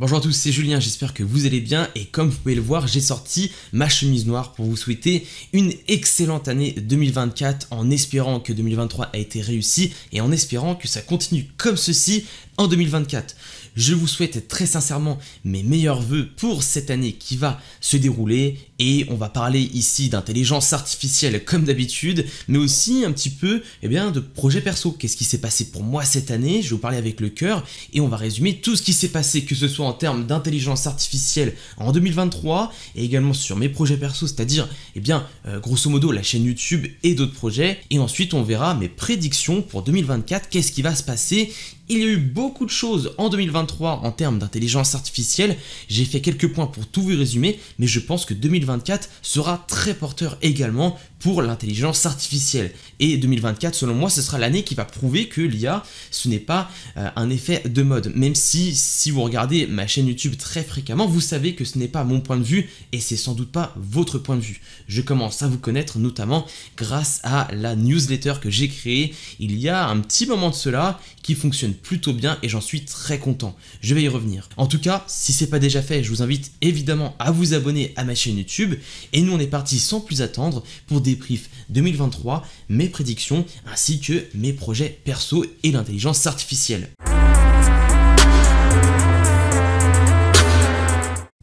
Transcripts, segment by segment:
Bonjour à tous, c'est Julien, j'espère que vous allez bien et comme vous pouvez le voir, j'ai sorti ma chemise noire pour vous souhaiter une excellente année 2024 en espérant que 2023 a été réussi et en espérant que ça continue comme ceci en 2024. Je vous souhaite très sincèrement mes meilleurs voeux pour cette année qui va se dérouler et on va parler ici d'intelligence artificielle comme d'habitude, mais aussi un petit peu et eh bien, de projets perso. Qu'est-ce qui s'est passé pour moi cette année Je vais vous parler avec le cœur et on va résumer tout ce qui s'est passé, que ce soit en termes d'intelligence artificielle en 2023 et également sur mes projets perso, c'est-à-dire et eh bien euh, grosso modo la chaîne YouTube et d'autres projets. Et ensuite on verra mes prédictions pour 2024, qu'est-ce qui va se passer il y a eu beaucoup de choses en 2023 en termes d'intelligence artificielle. J'ai fait quelques points pour tout vous résumer, mais je pense que 2023. 2024 sera très porteur également pour l'intelligence artificielle. Et 2024, selon moi, ce sera l'année qui va prouver que l'IA, ce n'est pas euh, un effet de mode. Même si, si vous regardez ma chaîne YouTube très fréquemment, vous savez que ce n'est pas mon point de vue et c'est sans doute pas votre point de vue. Je commence à vous connaître notamment grâce à la newsletter que j'ai créée il y a un petit moment de cela qui fonctionne plutôt bien et j'en suis très content. Je vais y revenir. En tout cas, si c'est pas déjà fait, je vous invite évidemment à vous abonner à ma chaîne YouTube et nous, on est parti sans plus attendre pour débrief 2023, mes prédictions ainsi que mes projets perso et l'intelligence artificielle.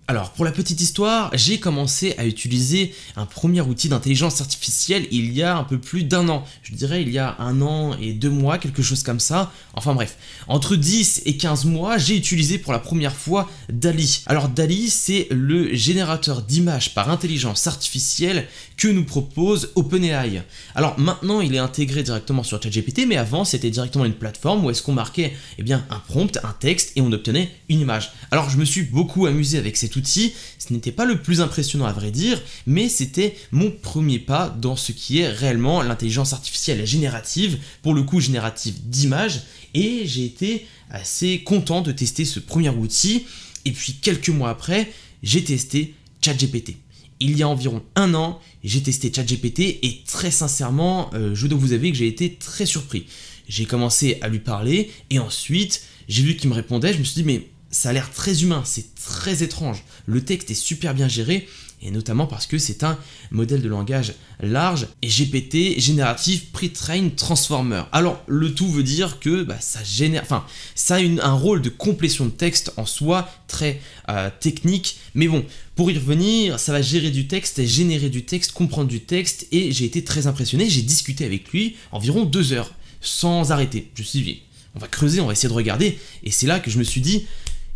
Alors, pour la petite histoire, j'ai commencé à utiliser un premier outil d'intelligence artificielle il y a un peu plus d'un an. Je dirais il y a un an et deux mois, quelque chose comme ça. Enfin bref, entre 10 et 15 mois, j'ai utilisé pour la première fois DALI. Alors DALI, c'est le générateur d'images par intelligence artificielle que nous propose OpenAI. Alors maintenant, il est intégré directement sur ChatGPT, mais avant, c'était directement une plateforme où est-ce qu'on marquait eh bien, un prompt, un texte, et on obtenait une image. Alors je me suis beaucoup amusé avec ces ce n'était pas le plus impressionnant à vrai dire, mais c'était mon premier pas dans ce qui est réellement l'intelligence artificielle générative, pour le coup générative d'images, et j'ai été assez content de tester ce premier outil. Et puis quelques mois après, j'ai testé gpt il y a environ un an, j'ai testé gpt et très sincèrement, euh, je dois vous avouer que j'ai été très surpris. J'ai commencé à lui parler et ensuite, j'ai vu qu'il me répondait, je me suis dit mais ça a l'air très humain, c'est très étrange. Le texte est super bien géré, et notamment parce que c'est un modèle de langage large et GPT, génératif, pre-train, transformer. Alors le tout veut dire que bah, ça génère, enfin ça a un rôle de complétion de texte en soi très euh, technique, mais bon, pour y revenir, ça va gérer du texte, générer du texte, comprendre du texte, et j'ai été très impressionné, j'ai discuté avec lui environ deux heures, sans arrêter. Je me suis dit, on va creuser, on va essayer de regarder, et c'est là que je me suis dit,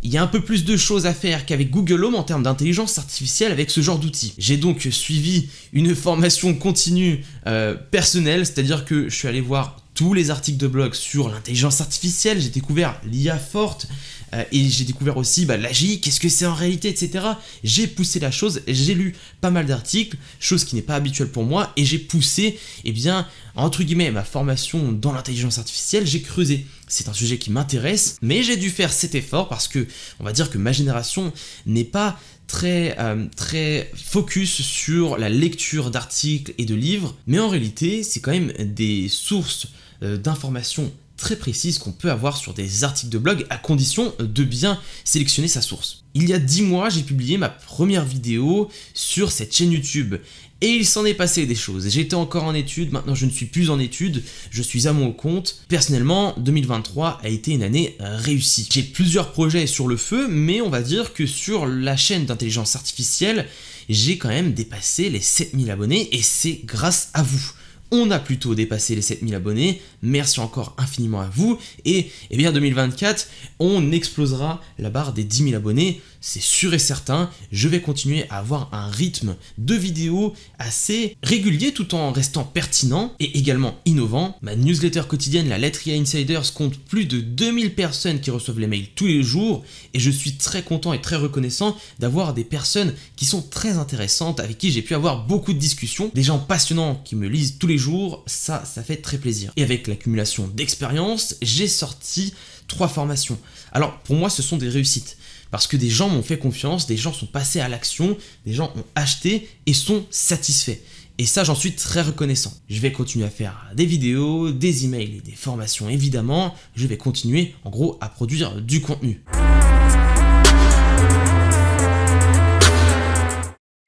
il y a un peu plus de choses à faire qu'avec Google Home en termes d'intelligence artificielle avec ce genre d'outils. J'ai donc suivi une formation continue euh, personnelle, c'est-à-dire que je suis allé voir tous les articles de blog sur l'intelligence artificielle, j'ai découvert l'IA forte, euh, et j'ai découvert aussi bah, l'AGI, qu'est-ce que c'est en réalité, etc. J'ai poussé la chose, j'ai lu pas mal d'articles, chose qui n'est pas habituelle pour moi, et j'ai poussé, eh bien, entre guillemets, ma formation dans l'intelligence artificielle, j'ai creusé c'est un sujet qui m'intéresse, mais j'ai dû faire cet effort parce que on va dire que ma génération n'est pas très, euh, très focus sur la lecture d'articles et de livres, mais en réalité c'est quand même des sources euh, d'informations très précises qu'on peut avoir sur des articles de blog à condition de bien sélectionner sa source. Il y a 10 mois, j'ai publié ma première vidéo sur cette chaîne YouTube et il s'en est passé des choses. J'étais encore en études, maintenant je ne suis plus en études, je suis à mon compte. Personnellement, 2023 a été une année euh, réussie. J'ai plusieurs projets sur le feu, mais on va dire que sur la chaîne d'intelligence artificielle, j'ai quand même dépassé les 7000 abonnés et c'est grâce à vous on a plutôt dépassé les 7000 abonnés, merci encore infiniment à vous, et eh bien 2024, on explosera la barre des 10 000 abonnés, c'est sûr et certain, je vais continuer à avoir un rythme de vidéos assez régulier tout en restant pertinent et également innovant. Ma newsletter quotidienne, la lettre IA Insiders, compte plus de 2000 personnes qui reçoivent les mails tous les jours et je suis très content et très reconnaissant d'avoir des personnes qui sont très intéressantes, avec qui j'ai pu avoir beaucoup de discussions, des gens passionnants qui me lisent tous les jours, ça, ça fait très plaisir. Et avec l'accumulation d'expérience, j'ai sorti trois formations. Alors pour moi, ce sont des réussites. Parce que des gens m'ont fait confiance, des gens sont passés à l'action, des gens ont acheté et sont satisfaits. Et ça, j'en suis très reconnaissant. Je vais continuer à faire des vidéos, des emails et des formations évidemment. Je vais continuer en gros à produire du contenu.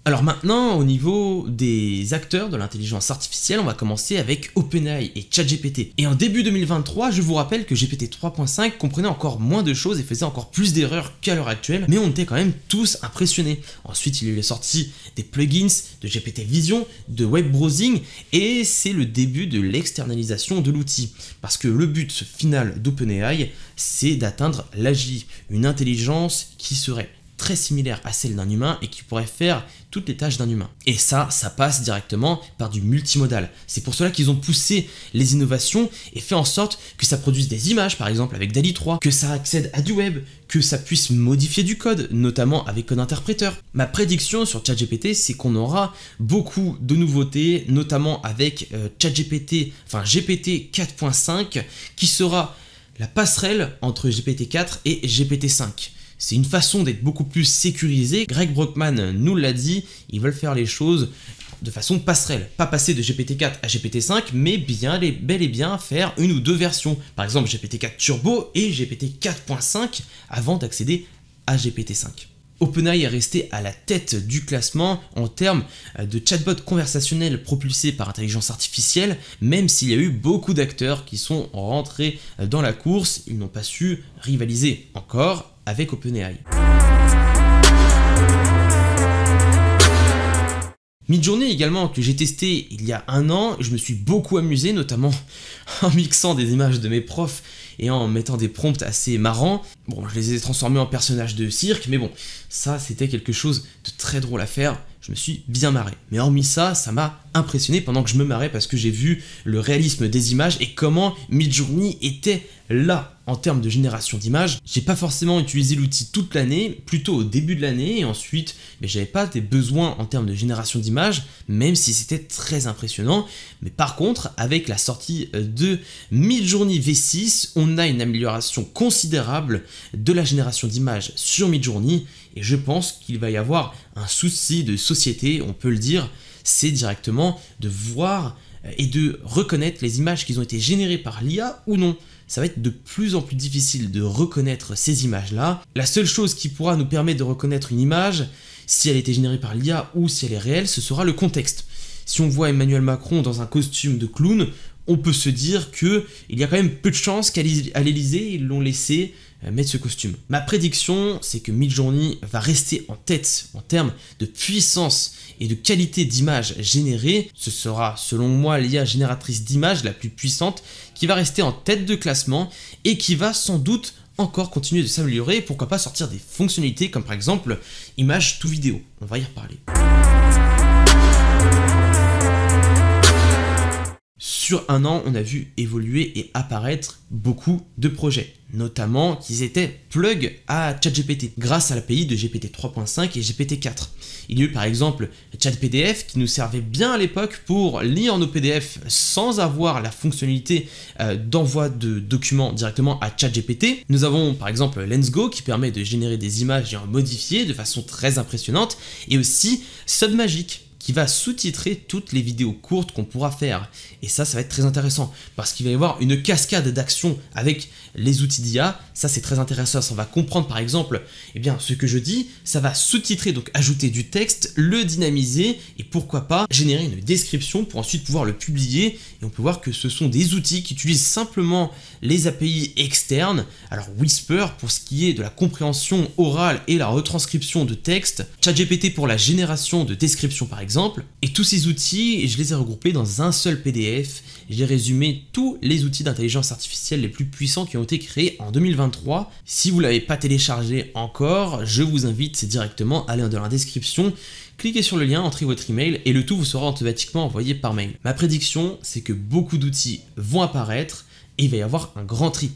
Alors maintenant, au niveau des acteurs de l'intelligence artificielle, on va commencer avec OpenAI et ChatGPT. Et en début 2023, je vous rappelle que GPT 3.5 comprenait encore moins de choses et faisait encore plus d'erreurs qu'à l'heure actuelle, mais on était quand même tous impressionnés. Ensuite, il est sorti des plugins de GPT Vision, de web browsing, et c'est le début de l'externalisation de l'outil. Parce que le but final d'OpenAI, c'est d'atteindre l'AGI, une intelligence qui serait très similaire à celle d'un humain et qui pourrait faire toutes les tâches d'un humain. Et ça, ça passe directement par du multimodal. C'est pour cela qu'ils ont poussé les innovations et fait en sorte que ça produise des images, par exemple avec DALI 3, que ça accède à du web, que ça puisse modifier du code, notamment avec code interpréteur. Ma prédiction sur ChatGPT, c'est qu'on aura beaucoup de nouveautés, notamment avec euh, ChatGPT, enfin GPT 4.5, qui sera la passerelle entre GPT-4 et GPT-5. C'est une façon d'être beaucoup plus sécurisé. Greg Brockman nous l'a dit, ils veulent faire les choses de façon passerelle, pas passer de GPT-4 à GPT-5, mais bien les, bel et bien faire une ou deux versions, par exemple GPT-4 Turbo et GPT-4.5 avant d'accéder à GPT-5. OpenAI est resté à la tête du classement en termes euh, de chatbot conversationnel propulsé par intelligence artificielle, même s'il y a eu beaucoup d'acteurs qui sont rentrés euh, dans la course, ils n'ont pas su rivaliser encore avec OpenAI. Midjourney également que j'ai testé il y a un an, je me suis beaucoup amusé, notamment en mixant des images de mes profs et en mettant des prompts assez marrants. Bon, je les ai transformés en personnages de cirque, mais bon, ça c'était quelque chose de très drôle à faire, je me suis bien marré. Mais hormis ça, ça m'a impressionné pendant que je me marrais parce que j'ai vu le réalisme des images et comment Midjourney était là en termes de génération d'images. J'ai pas forcément utilisé l'outil toute l'année, plutôt au début de l'année et ensuite, mais j'avais pas des besoins en termes de génération d'images, même si c'était très impressionnant. Mais par contre, avec la sortie euh, de Midjourney V6, on a une amélioration considérable de la génération d'images sur Midjourney et je pense qu'il va y avoir un souci de société, on peut le dire c'est directement de voir euh, et de reconnaître les images qui ont été générées par l'IA ou non. Ça va être de plus en plus difficile de reconnaître ces images-là. La seule chose qui pourra nous permettre de reconnaître une image, si elle a été générée par l'IA ou si elle est réelle, ce sera le contexte. Si on voit Emmanuel Macron dans un costume de clown, on peut se dire que il y a quand même peu de chances qu'à l'Elysée, ils l'ont laissé euh, mettre ce costume. Ma prédiction, c'est que Midjourney va rester en tête en termes de puissance et de qualité d'image générée. Ce sera, selon moi, l'IA génératrice d'images la plus puissante qui va rester en tête de classement et qui va sans doute encore continuer de s'améliorer pourquoi pas sortir des fonctionnalités comme par exemple image tout vidéo. On va y reparler. sur un an, on a vu évoluer et apparaître beaucoup de projets, notamment qu'ils étaient plug à ChatGPT grâce à l'API de GPT 3.5 et GPT 4. Il y a eu par exemple ChatPDF qui nous servait bien à l'époque pour lire nos PDF sans avoir la fonctionnalité euh, d'envoi de documents directement à ChatGPT. Nous avons par exemple LensGo qui permet de générer des images et en modifier de façon très impressionnante et aussi SubMagic qui va sous-titrer toutes les vidéos courtes qu'on pourra faire. Et ça, ça va être très intéressant parce qu'il va y avoir une cascade d'actions avec les outils d'IA. Ça, c'est très intéressant. Ça, va comprendre par exemple, eh bien, ce que je dis, ça va sous-titrer, donc ajouter du texte, le dynamiser et pourquoi pas générer une description pour ensuite pouvoir le publier. Et on peut voir que ce sont des outils qui utilisent simplement les API externes, alors Whisper pour ce qui est de la compréhension orale et la retranscription de texte, ChatGPT pour la génération de descriptions par exemple, et tous ces outils, je les ai regroupés dans un seul PDF, j'ai résumé tous les outils d'intelligence artificielle les plus puissants qui ont été créés en 2023. Si vous ne l'avez pas téléchargé encore, je vous invite directement à aller dans la description cliquez sur le lien, entrez votre email et le tout vous sera automatiquement envoyé par mail. Ma prédiction, c'est que beaucoup d'outils vont apparaître il va y avoir un grand tri.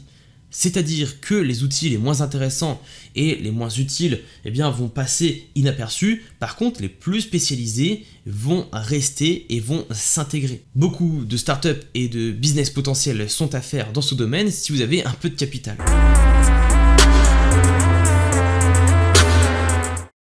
C'est-à-dire que les outils les moins intéressants et les moins utiles eh bien, vont passer inaperçus, par contre les plus spécialisés vont rester et vont s'intégrer. Beaucoup de startups et de business potentiels sont à faire dans ce domaine si vous avez un peu de capital.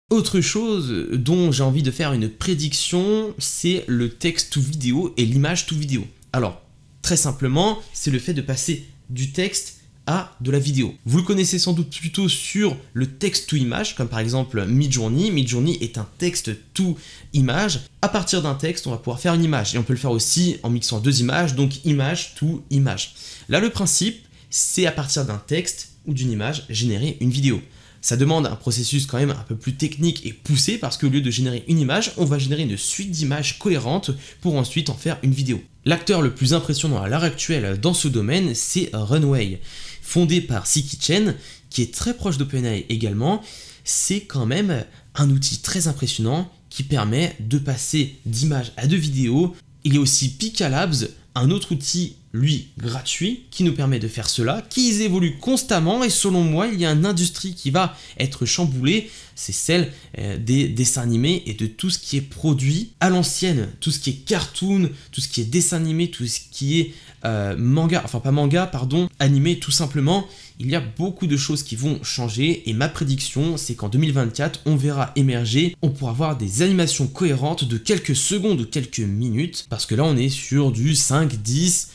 Autre chose dont j'ai envie de faire une prédiction, c'est le texte tout vidéo et l'image tout vidéo. Alors, Très simplement, c'est le fait de passer du texte à de la vidéo. Vous le connaissez sans doute plutôt sur le texte to image, comme par exemple Midjourney. Midjourney est un texte to image. À partir d'un texte, on va pouvoir faire une image. Et on peut le faire aussi en mixant deux images, donc image to image. Là, le principe, c'est à partir d'un texte ou d'une image générer une vidéo. Ça demande un processus quand même un peu plus technique et poussé parce qu'au lieu de générer une image, on va générer une suite d'images cohérentes pour ensuite en faire une vidéo. L'acteur le plus impressionnant à l'heure actuelle dans ce domaine, c'est Runway. Fondé par Siki Chen, qui est très proche d'OpenAI également, c'est quand même un outil très impressionnant qui permet de passer d'images à de vidéos. Il y a aussi Pika Labs, un autre outil lui, gratuit, qui nous permet de faire cela, qui évolue constamment, et selon moi, il y a une industrie qui va être chamboulée, c'est celle euh, des dessins animés et de tout ce qui est produit à l'ancienne, tout ce qui est cartoon, tout ce qui est dessin animé, tout ce qui est euh, manga, enfin pas manga, pardon, animé tout simplement, il y a beaucoup de choses qui vont changer, et ma prédiction, c'est qu'en 2024, on verra émerger, on pourra avoir des animations cohérentes de quelques secondes de quelques minutes, parce que là, on est sur du 5, 10,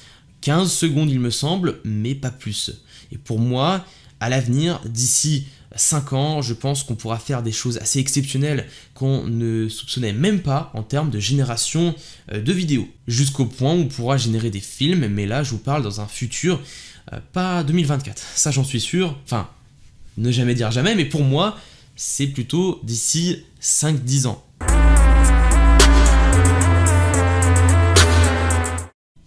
15 secondes il me semble, mais pas plus. Et pour moi, à l'avenir, d'ici 5 ans, je pense qu'on pourra faire des choses assez exceptionnelles qu'on ne soupçonnait même pas en termes de génération euh, de vidéos. Jusqu'au point où on pourra générer des films, mais là je vous parle dans un futur, euh, pas 2024. Ça j'en suis sûr, enfin, ne jamais dire jamais, mais pour moi, c'est plutôt d'ici 5-10 ans.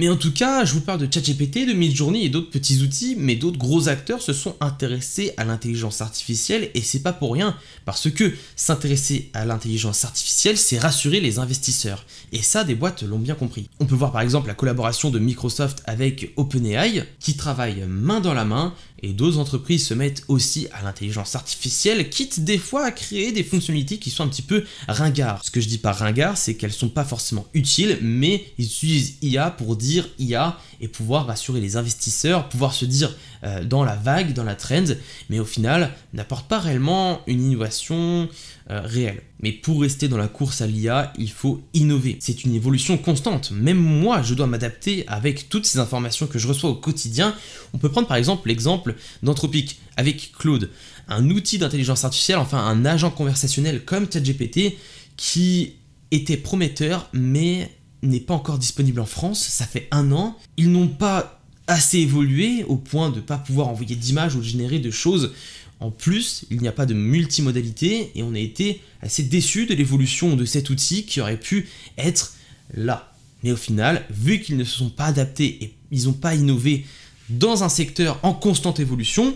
Mais en tout cas, je vous parle de ChatGPT, de Midjourney et d'autres petits outils, mais d'autres gros acteurs se sont intéressés à l'intelligence artificielle et c'est pas pour rien, parce que s'intéresser à l'intelligence artificielle, c'est rassurer les investisseurs. Et ça, des boîtes l'ont bien compris. On peut voir par exemple la collaboration de Microsoft avec OpenAI, qui travaille main dans la main et d'autres entreprises se mettent aussi à l'intelligence artificielle, quitte des fois à créer des fonctionnalités qui sont un petit peu ringards. Ce que je dis par ringard, c'est qu'elles sont pas forcément utiles, mais ils utilisent IA pour dire IA et pouvoir rassurer les investisseurs, pouvoir se dire euh, dans la vague, dans la trend, mais au final n'apporte pas réellement une innovation euh, réelle. Mais pour rester dans la course à l'IA, il faut innover. C'est une évolution constante. Même moi, je dois m'adapter avec toutes ces informations que je reçois au quotidien. On peut prendre par exemple l'exemple d'Anthropic, avec Claude, un outil d'intelligence artificielle, enfin un agent conversationnel comme ChatGPT qui était prometteur mais n'est pas encore disponible en France, ça fait un an. Ils n'ont pas assez évolué au point de ne pas pouvoir envoyer d'images ou générer de choses. En plus, il n'y a pas de multimodalité et on a été assez déçus de l'évolution de cet outil qui aurait pu être là. Mais au final, vu qu'ils ne se sont pas adaptés et ils n'ont pas innové dans un secteur en constante évolution,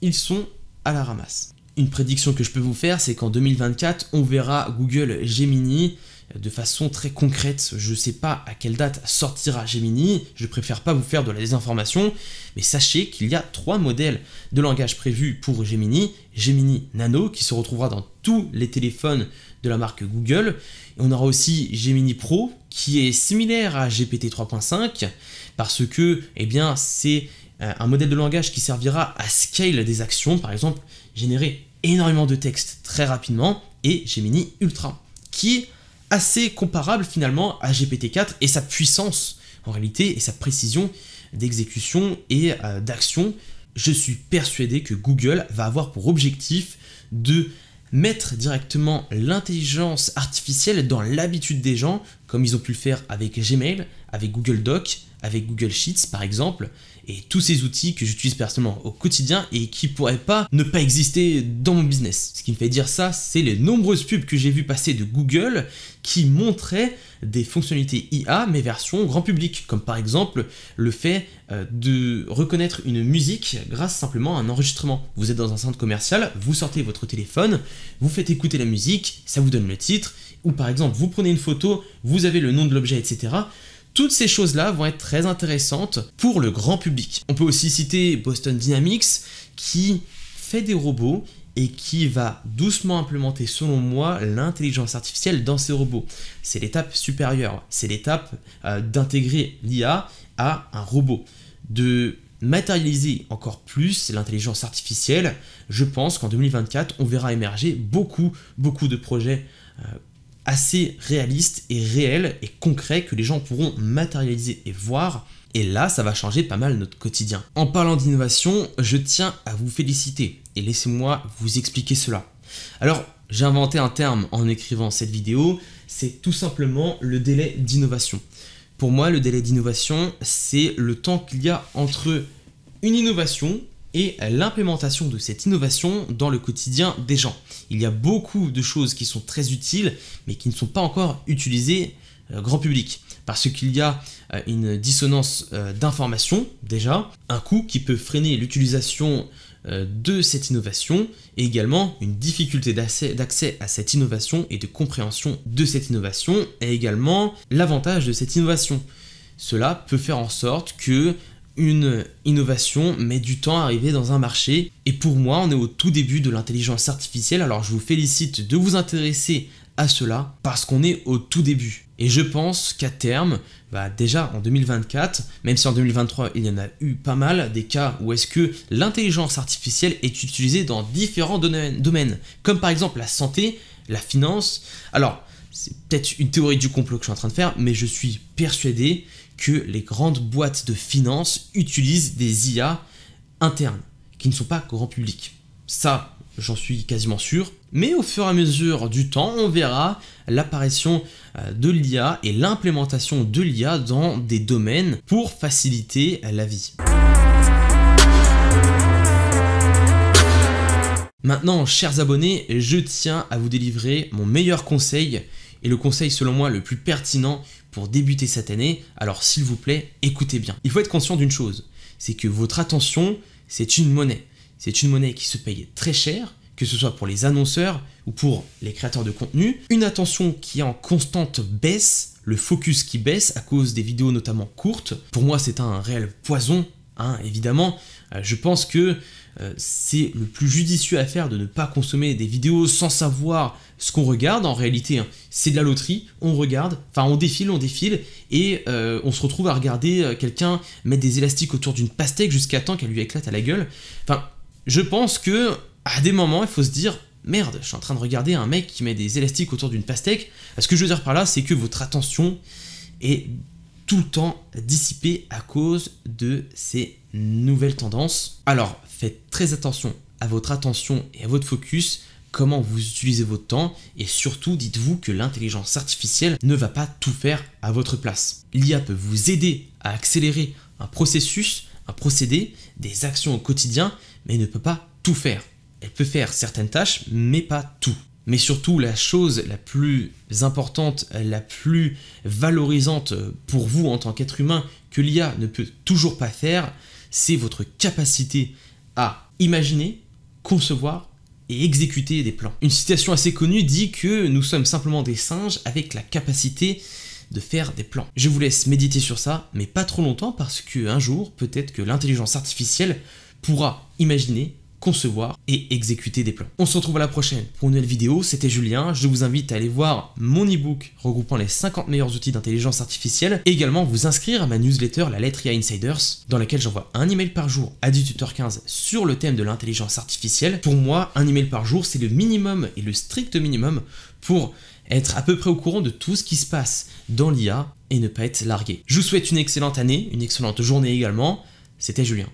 ils sont à la ramasse. Une prédiction que je peux vous faire, c'est qu'en 2024, on verra Google Gemini de façon très concrète. Je ne sais pas à quelle date sortira Gemini, je préfère pas vous faire de la désinformation, mais sachez qu'il y a trois modèles de langage prévus pour Gemini. Gemini Nano qui se retrouvera dans tous les téléphones de la marque Google. Et on aura aussi Gemini Pro qui est similaire à GPT 3.5 parce que eh bien, c'est euh, un modèle de langage qui servira à scale des actions, par exemple générer énormément de textes très rapidement, et Gemini Ultra qui assez comparable finalement à GPT-4 et sa puissance en réalité et sa précision d'exécution et euh, d'action. Je suis persuadé que Google va avoir pour objectif de mettre directement l'intelligence artificielle dans l'habitude des gens, comme ils ont pu le faire avec Gmail, avec Google Docs, avec Google Sheets par exemple, et tous ces outils que j'utilise personnellement au quotidien et qui pourraient pas ne pas exister dans mon business. Ce qui me fait dire ça, c'est les nombreuses pubs que j'ai vues passer de Google qui montraient des fonctionnalités IA mais version grand public, comme par exemple le fait euh, de reconnaître une musique grâce simplement à un enregistrement. Vous êtes dans un centre commercial, vous sortez votre téléphone, vous faites écouter la musique, ça vous donne le titre, ou par exemple vous prenez une photo, vous avez le nom de l'objet, etc. Toutes ces choses-là vont être très intéressantes pour le grand public. On peut aussi citer Boston Dynamics qui fait des robots et qui va doucement implémenter, selon moi, l'intelligence artificielle dans ces robots. C'est l'étape supérieure, c'est l'étape euh, d'intégrer l'IA à un robot. De matérialiser encore plus l'intelligence artificielle, je pense qu'en 2024, on verra émerger beaucoup, beaucoup de projets euh, assez réaliste et réel et concret que les gens pourront matérialiser et voir. Et là, ça va changer pas mal notre quotidien. En parlant d'innovation, je tiens à vous féliciter et laissez-moi vous expliquer cela. Alors, j'ai inventé un terme en écrivant cette vidéo, c'est tout simplement le délai d'innovation. Pour moi, le délai d'innovation, c'est le temps qu'il y a entre une innovation et l'implémentation de cette innovation dans le quotidien des gens. Il y a beaucoup de choses qui sont très utiles mais qui ne sont pas encore utilisées euh, grand public parce qu'il y a euh, une dissonance euh, d'information déjà, un coût qui peut freiner l'utilisation de cette innovation et également une difficulté d'accès à cette innovation et de compréhension de cette innovation et également l'avantage de cette innovation. Cela peut faire en sorte que une innovation met du temps à arriver dans un marché. Et pour moi, on est au tout début de l'intelligence artificielle, alors je vous félicite de vous intéresser à cela parce qu'on est au tout début. Et je pense qu'à terme, bah déjà en 2024, même si en 2023 il y en a eu pas mal des cas où est-ce que l'intelligence artificielle est utilisée dans différents domaines, comme par exemple la santé, la finance. Alors, c'est peut-être une théorie du complot que je suis en train de faire, mais je suis persuadé que les grandes boîtes de finances utilisent des IA internes, qui ne sont pas grand public. Ça, j'en suis quasiment sûr. Mais au fur et à mesure du temps, on verra l'apparition euh, de l'IA et l'implémentation de l'IA dans des domaines pour faciliter la vie. Maintenant, chers abonnés, je tiens à vous délivrer mon meilleur conseil et le conseil selon moi le plus pertinent pour débuter cette année, alors s'il vous plaît, écoutez bien. Il faut être conscient d'une chose, c'est que votre attention, c'est une monnaie. C'est une monnaie qui se paye très cher, que ce soit pour les annonceurs ou pour les créateurs de contenu. Une attention qui en constante baisse, le focus qui baisse à cause des vidéos notamment courtes. Pour moi, c'est un réel poison Hein, évidemment, euh, je pense que euh, c'est le plus judicieux à faire de ne pas consommer des vidéos sans savoir ce qu'on regarde. En réalité, hein. c'est de la loterie, on regarde, enfin on défile, on défile, et euh, on se retrouve à regarder quelqu'un mettre des élastiques autour d'une pastèque jusqu'à temps qu'elle lui éclate à la gueule. Enfin, je pense que à des moments, il faut se dire merde, je suis en train de regarder un mec qui met des élastiques autour d'une pastèque. Ce que je veux dire par là, c'est que votre attention est tout le temps dissipé à cause de ces nouvelles tendances. Alors faites très attention à votre attention et à votre focus, comment vous utilisez votre temps et surtout dites-vous que l'intelligence artificielle ne va pas tout faire à votre place. L'IA peut vous aider à accélérer un processus, un procédé, des actions au quotidien, mais ne peut pas tout faire. Elle peut faire certaines tâches, mais pas tout. Mais surtout, la chose la plus importante, la plus valorisante pour vous en tant qu'être humain que l'IA ne peut toujours pas faire, c'est votre capacité à imaginer, concevoir et exécuter des plans. Une citation assez connue dit que nous sommes simplement des singes avec la capacité de faire des plans. Je vous laisse méditer sur ça, mais pas trop longtemps parce que un jour, peut-être que l'intelligence artificielle pourra imaginer concevoir et exécuter des plans. On se retrouve à la prochaine pour une nouvelle vidéo. C'était Julien. Je vous invite à aller voir mon ebook regroupant les 50 meilleurs outils d'intelligence artificielle et également vous inscrire à ma newsletter La Lettre IA Insiders dans laquelle j'envoie un email par jour à 18h15 sur le thème de l'intelligence artificielle. Pour moi, un email par jour, c'est le minimum et le strict minimum pour être à peu près au courant de tout ce qui se passe dans l'IA et ne pas être largué. Je vous souhaite une excellente année, une excellente journée également. C'était Julien.